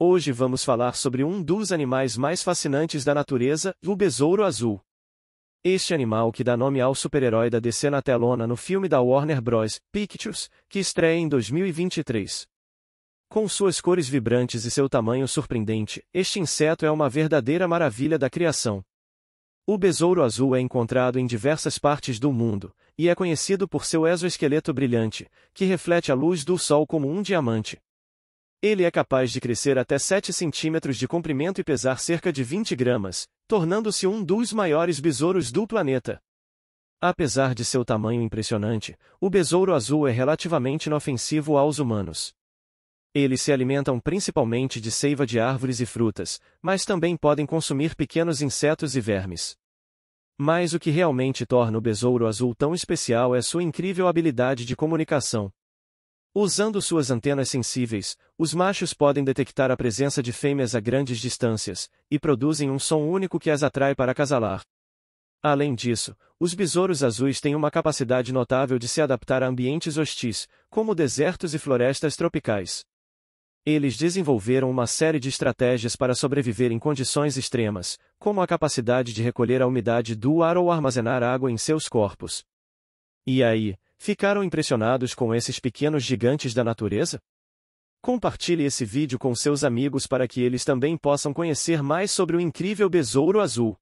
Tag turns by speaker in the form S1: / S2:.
S1: Hoje vamos falar sobre um dos animais mais fascinantes da natureza, o besouro azul. Este animal que dá nome ao super-herói da DC na telona no filme da Warner Bros. Pictures, que estreia em 2023. Com suas cores vibrantes e seu tamanho surpreendente, este inseto é uma verdadeira maravilha da criação. O besouro azul é encontrado em diversas partes do mundo, e é conhecido por seu exoesqueleto brilhante, que reflete a luz do sol como um diamante. Ele é capaz de crescer até 7 centímetros de comprimento e pesar cerca de 20 gramas, tornando-se um dos maiores besouros do planeta. Apesar de seu tamanho impressionante, o besouro azul é relativamente inofensivo aos humanos. Eles se alimentam principalmente de seiva de árvores e frutas, mas também podem consumir pequenos insetos e vermes. Mas o que realmente torna o besouro azul tão especial é sua incrível habilidade de comunicação. Usando suas antenas sensíveis, os machos podem detectar a presença de fêmeas a grandes distâncias, e produzem um som único que as atrai para acasalar. Além disso, os besouros azuis têm uma capacidade notável de se adaptar a ambientes hostis, como desertos e florestas tropicais. Eles desenvolveram uma série de estratégias para sobreviver em condições extremas, como a capacidade de recolher a umidade do ar ou armazenar água em seus corpos. E aí, Ficaram impressionados com esses pequenos gigantes da natureza? Compartilhe esse vídeo com seus amigos para que eles também possam conhecer mais sobre o incrível besouro azul.